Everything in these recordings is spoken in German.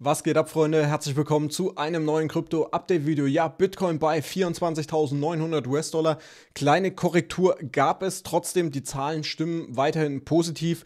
Was geht ab, Freunde? Herzlich willkommen zu einem neuen Krypto-Update-Video. Ja, Bitcoin bei 24.900 US-Dollar. Kleine Korrektur gab es, trotzdem die Zahlen stimmen weiterhin positiv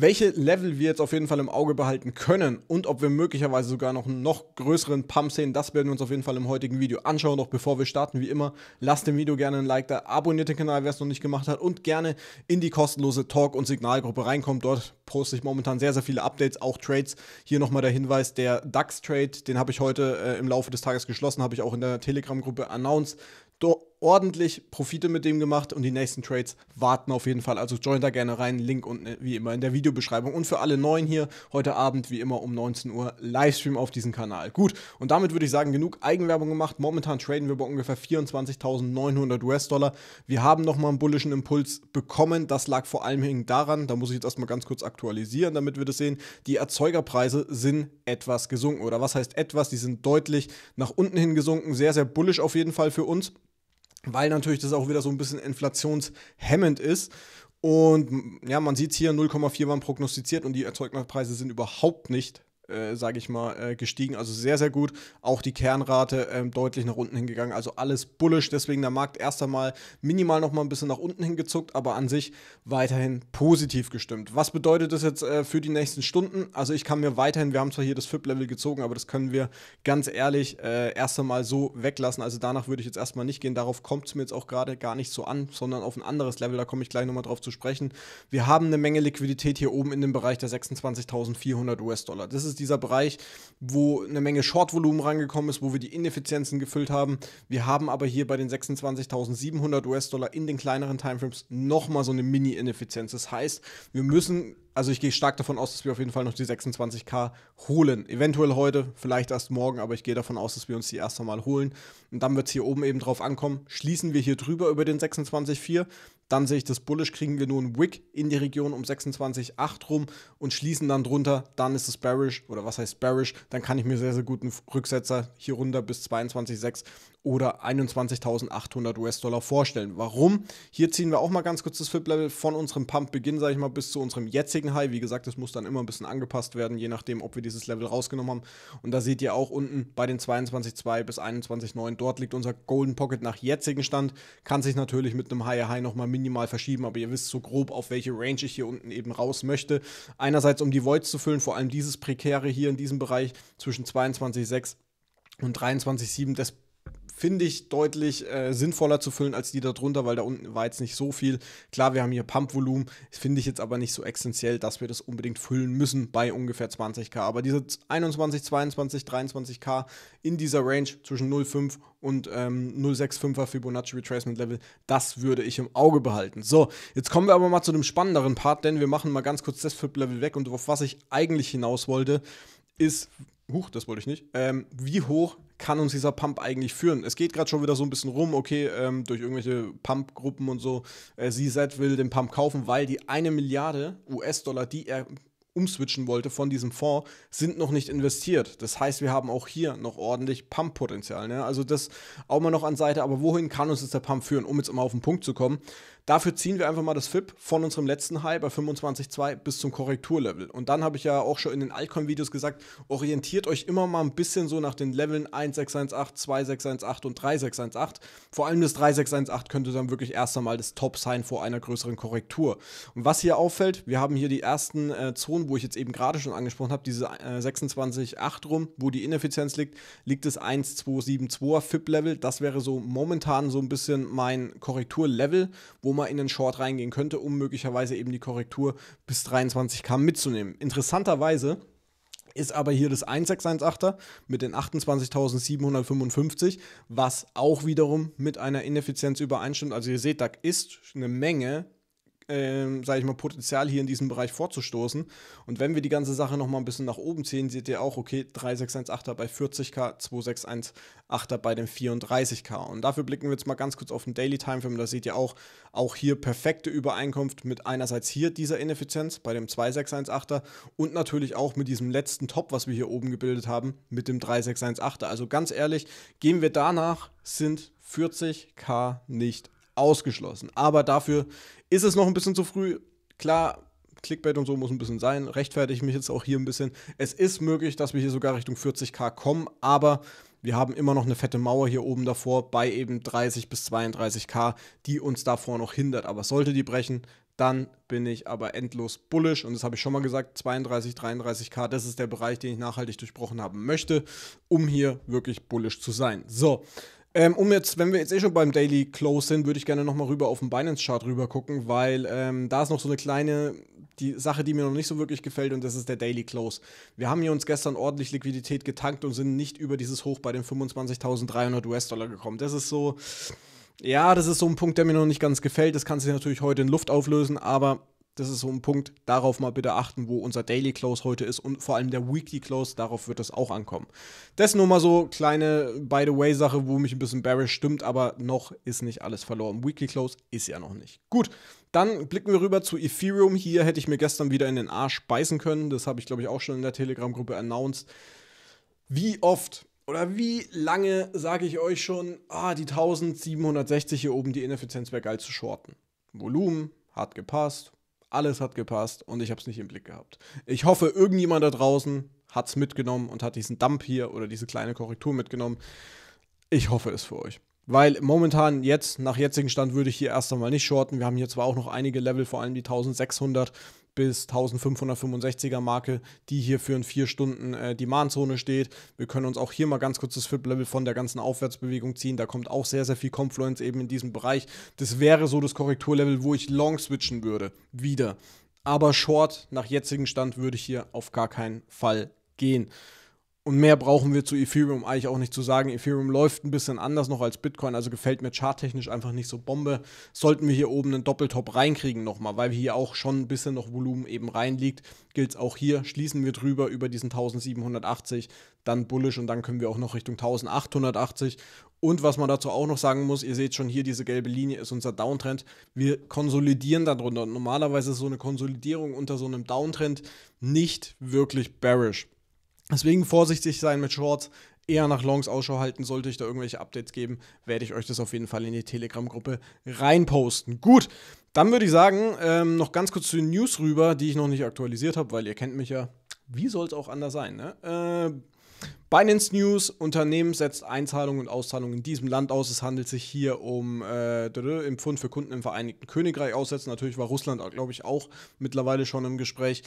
welche Level wir jetzt auf jeden Fall im Auge behalten können und ob wir möglicherweise sogar noch einen noch größeren Pump sehen, das werden wir uns auf jeden Fall im heutigen Video anschauen. Doch bevor wir starten, wie immer, lasst dem Video gerne ein Like da, abonniert den Kanal, wer es noch nicht gemacht hat und gerne in die kostenlose Talk- und Signalgruppe reinkommt. Dort poste ich momentan sehr, sehr viele Updates, auch Trades. Hier nochmal der Hinweis, der DAX-Trade, den habe ich heute äh, im Laufe des Tages geschlossen, habe ich auch in der Telegram-Gruppe announced. Do ordentlich Profite mit dem gemacht und die nächsten Trades warten auf jeden Fall. Also join da gerne rein. Link unten wie immer in der Videobeschreibung. Und für alle Neuen hier heute Abend wie immer um 19 Uhr Livestream auf diesem Kanal. Gut, und damit würde ich sagen, genug Eigenwerbung gemacht. Momentan traden wir bei ungefähr 24.900 US-Dollar. Wir haben nochmal einen bullischen Impuls bekommen. Das lag vor allem daran, da muss ich jetzt erstmal ganz kurz aktualisieren, damit wir das sehen. Die Erzeugerpreise sind etwas gesunken. Oder was heißt etwas? Die sind deutlich nach unten hin gesunken. Sehr, sehr bullisch auf jeden Fall für uns weil natürlich das auch wieder so ein bisschen inflationshemmend ist. Und ja, man sieht es hier, 0,4 waren prognostiziert und die Erzeugnerpreise sind überhaupt nicht äh, sage ich mal, äh, gestiegen. Also sehr, sehr gut. Auch die Kernrate ähm, deutlich nach unten hingegangen. Also alles bullisch. Deswegen der Markt erst einmal minimal nochmal ein bisschen nach unten hingezuckt, aber an sich weiterhin positiv gestimmt. Was bedeutet das jetzt äh, für die nächsten Stunden? Also ich kann mir weiterhin, wir haben zwar hier das FIP-Level gezogen, aber das können wir ganz ehrlich äh, erst einmal so weglassen. Also danach würde ich jetzt erstmal nicht gehen. Darauf kommt es mir jetzt auch gerade gar nicht so an, sondern auf ein anderes Level. Da komme ich gleich nochmal drauf zu sprechen. Wir haben eine Menge Liquidität hier oben in dem Bereich der 26.400 US-Dollar. Das ist ist dieser Bereich, wo eine Menge Short-Volumen rangekommen ist, wo wir die Ineffizienzen gefüllt haben. Wir haben aber hier bei den 26.700 US-Dollar in den kleineren Timeframes nochmal so eine Mini-Ineffizienz. Das heißt, wir müssen also ich gehe stark davon aus, dass wir auf jeden Fall noch die 26k holen. Eventuell heute, vielleicht erst morgen, aber ich gehe davon aus, dass wir uns die erst einmal holen. Und dann wird es hier oben eben drauf ankommen. Schließen wir hier drüber über den 26,4. Dann sehe ich das Bullish, kriegen wir nur einen Wick in die Region um 26,8 rum und schließen dann drunter. Dann ist es Bearish oder was heißt Bearish? Dann kann ich mir sehr, sehr guten Rücksetzer hier runter bis 22,6 oder 21.800 US-Dollar vorstellen. Warum? Hier ziehen wir auch mal ganz kurz das Flip-Level von unserem Pump-Beginn, sage ich mal, bis zu unserem jetzigen High. Wie gesagt, das muss dann immer ein bisschen angepasst werden, je nachdem, ob wir dieses Level rausgenommen haben. Und da seht ihr auch unten bei den 22.2 bis 21.9, dort liegt unser Golden Pocket nach jetzigem Stand. Kann sich natürlich mit einem Higher High nochmal minimal verschieben, aber ihr wisst so grob, auf welche Range ich hier unten eben raus möchte. Einerseits, um die Voids zu füllen, vor allem dieses Prekäre hier in diesem Bereich zwischen 22.6 und 23.7, das finde ich, deutlich äh, sinnvoller zu füllen als die da drunter, weil da unten war jetzt nicht so viel. Klar, wir haben hier Pumpvolumen, finde ich jetzt aber nicht so essentiell, dass wir das unbedingt füllen müssen bei ungefähr 20k. Aber diese 21, 22, 23k in dieser Range zwischen 0,5 und ähm, 0,65er Fibonacci Retracement Level, das würde ich im Auge behalten. So, jetzt kommen wir aber mal zu dem spannenderen Part, denn wir machen mal ganz kurz das Flip-Level weg und auf was ich eigentlich hinaus wollte, ist, huch, das wollte ich nicht, ähm, wie hoch kann uns dieser Pump eigentlich führen? Es geht gerade schon wieder so ein bisschen rum, okay, ähm, durch irgendwelche Pump-Gruppen und so. Äh, CZ will den Pump kaufen, weil die eine Milliarde US-Dollar, die er umswitchen wollte von diesem Fonds, sind noch nicht investiert. Das heißt, wir haben auch hier noch ordentlich Pump-Potenzial. Ne? Also das auch mal noch an Seite, aber wohin kann uns jetzt der Pump führen, um jetzt mal auf den Punkt zu kommen? Dafür ziehen wir einfach mal das FIP von unserem letzten High bei 25,2 bis zum Korrekturlevel. Und dann habe ich ja auch schon in den Altcoin-Videos gesagt, orientiert euch immer mal ein bisschen so nach den Leveln 1618, 2618 und 3618. Vor allem das 3618 könnte dann wirklich erst einmal das Top sein vor einer größeren Korrektur. Und was hier auffällt, wir haben hier die ersten äh, Zonen wo ich jetzt eben gerade schon angesprochen habe, diese äh, 26,8 rum, wo die Ineffizienz liegt, liegt das 1,272er FIP-Level. Das wäre so momentan so ein bisschen mein Korrekturlevel, wo man in den Short reingehen könnte, um möglicherweise eben die Korrektur bis 23k mitzunehmen. Interessanterweise ist aber hier das 1618er mit den 28.755, was auch wiederum mit einer Ineffizienz übereinstimmt. Also ihr seht, da ist eine Menge ähm, sage ich mal, Potenzial hier in diesem Bereich vorzustoßen. Und wenn wir die ganze Sache nochmal ein bisschen nach oben ziehen, seht ihr auch, okay, 3618er bei 40k, 2618er bei dem 34k. Und dafür blicken wir jetzt mal ganz kurz auf den Daily Timeframe. Da seht ihr auch, auch hier perfekte Übereinkunft mit einerseits hier dieser Ineffizienz bei dem 2618er und natürlich auch mit diesem letzten Top, was wir hier oben gebildet haben, mit dem 3618er. Also ganz ehrlich, gehen wir danach, sind 40k nicht ausgeschlossen. Aber dafür ist es noch ein bisschen zu früh. Klar, Clickbait und so muss ein bisschen sein. Rechtfertige ich mich jetzt auch hier ein bisschen. Es ist möglich, dass wir hier sogar Richtung 40k kommen, aber wir haben immer noch eine fette Mauer hier oben davor bei eben 30 bis 32k, die uns davor noch hindert. Aber sollte die brechen, dann bin ich aber endlos bullish. Und das habe ich schon mal gesagt, 32, 33k, das ist der Bereich, den ich nachhaltig durchbrochen haben möchte, um hier wirklich bullish zu sein. So, ähm, um jetzt, wenn wir jetzt eh schon beim Daily Close sind, würde ich gerne nochmal rüber auf den Binance-Chart rüber gucken, weil ähm, da ist noch so eine kleine die Sache, die mir noch nicht so wirklich gefällt, und das ist der Daily Close. Wir haben hier uns gestern ordentlich Liquidität getankt und sind nicht über dieses Hoch bei den 25.300 US-Dollar gekommen. Das ist so, ja, das ist so ein Punkt, der mir noch nicht ganz gefällt. Das kann sich natürlich heute in Luft auflösen, aber das ist so ein Punkt. Darauf mal bitte achten, wo unser Daily Close heute ist und vor allem der Weekly Close. Darauf wird das auch ankommen. Das nur mal so kleine by the way Sache, wo mich ein bisschen bearish stimmt, aber noch ist nicht alles verloren. Weekly Close ist ja noch nicht. Gut, dann blicken wir rüber zu Ethereum. Hier hätte ich mir gestern wieder in den Arsch beißen können. Das habe ich glaube ich auch schon in der Telegram Gruppe announced. Wie oft oder wie lange sage ich euch schon, ah, die 1760 hier oben, die Ineffizienz wäre geil zu shorten. Volumen hat gepasst, alles hat gepasst und ich habe es nicht im Blick gehabt. Ich hoffe, irgendjemand da draußen hat es mitgenommen und hat diesen Dump hier oder diese kleine Korrektur mitgenommen. Ich hoffe es für euch. Weil momentan jetzt, nach jetzigem Stand, würde ich hier erst einmal nicht shorten. Wir haben hier zwar auch noch einige Level, vor allem die 1600 bis 1565er Marke, die hier für in 4 Stunden äh, demand zone Mahnzone steht. Wir können uns auch hier mal ganz kurz das FIP-Level von der ganzen Aufwärtsbewegung ziehen. Da kommt auch sehr, sehr viel Confluence eben in diesem Bereich. Das wäre so das Korrekturlevel, wo ich long switchen würde. Wieder. Aber Short nach jetzigem Stand würde ich hier auf gar keinen Fall gehen. Und mehr brauchen wir zu Ethereum eigentlich auch nicht zu sagen. Ethereum läuft ein bisschen anders noch als Bitcoin, also gefällt mir charttechnisch einfach nicht so Bombe. Sollten wir hier oben einen Doppeltop reinkriegen nochmal, weil hier auch schon ein bisschen noch Volumen eben reinliegt, gilt es auch hier. Schließen wir drüber über diesen 1780, dann bullish und dann können wir auch noch Richtung 1880. Und was man dazu auch noch sagen muss, ihr seht schon hier, diese gelbe Linie ist unser Downtrend. Wir konsolidieren darunter. Normalerweise ist so eine Konsolidierung unter so einem Downtrend nicht wirklich bearish. Deswegen vorsichtig sein mit Shorts, eher nach Longs Ausschau halten. Sollte ich da irgendwelche Updates geben, werde ich euch das auf jeden Fall in die Telegram-Gruppe reinposten. Gut, dann würde ich sagen, ähm, noch ganz kurz zu den News rüber, die ich noch nicht aktualisiert habe, weil ihr kennt mich ja. Wie soll es auch anders sein, ne? Äh, Binance News, Unternehmen setzt Einzahlungen und Auszahlungen in diesem Land aus. Es handelt sich hier um äh, im Pfund für Kunden im Vereinigten Königreich aussetzen. Natürlich war Russland, glaube ich, auch mittlerweile schon im Gespräch.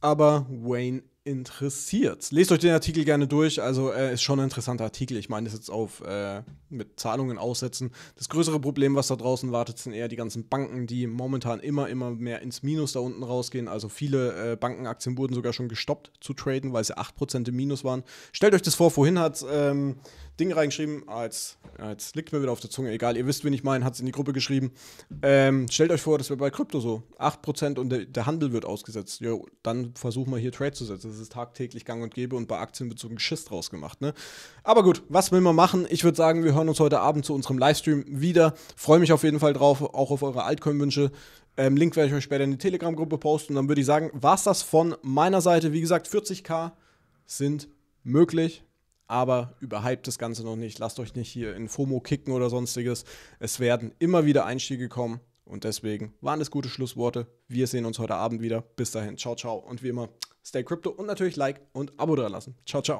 Aber Wayne interessiert. Lest euch den Artikel gerne durch. Also äh, ist schon ein interessanter Artikel. Ich meine, das jetzt auf äh, mit Zahlungen aussetzen. Das größere Problem, was da draußen wartet, sind eher die ganzen Banken, die momentan immer, immer mehr ins Minus da unten rausgehen. Also viele äh, Bankenaktien wurden sogar schon gestoppt zu traden, weil sie 8% im Minus waren. Stellt euch das vor, vorhin hat ähm, Ding reingeschrieben, als, ah, als liegt mir wieder auf der Zunge, egal, ihr wisst, wen ich meine, hat es in die Gruppe geschrieben. Ähm, stellt euch vor, das wäre bei Krypto so. 8% und der, der Handel wird ausgesetzt. Jo, dann versuchen wir hier Trade zu setzen das ist tagtäglich gang und gäbe und bei aktienbezogen Schiss draus gemacht. Ne? Aber gut, was will man machen? Ich würde sagen, wir hören uns heute Abend zu unserem Livestream wieder. Freue mich auf jeden Fall drauf, auch auf eure Altcoin-Wünsche. Ähm, Link werde ich euch später in die Telegram-Gruppe posten. Und dann würde ich sagen, war es das von meiner Seite. Wie gesagt, 40k sind möglich aber überhypt das Ganze noch nicht. Lasst euch nicht hier in FOMO kicken oder sonstiges. Es werden immer wieder Einstiege kommen und deswegen waren es gute Schlussworte. Wir sehen uns heute Abend wieder. Bis dahin, ciao, ciao und wie immer Stay Crypto und natürlich Like und Abo da lassen. Ciao, ciao.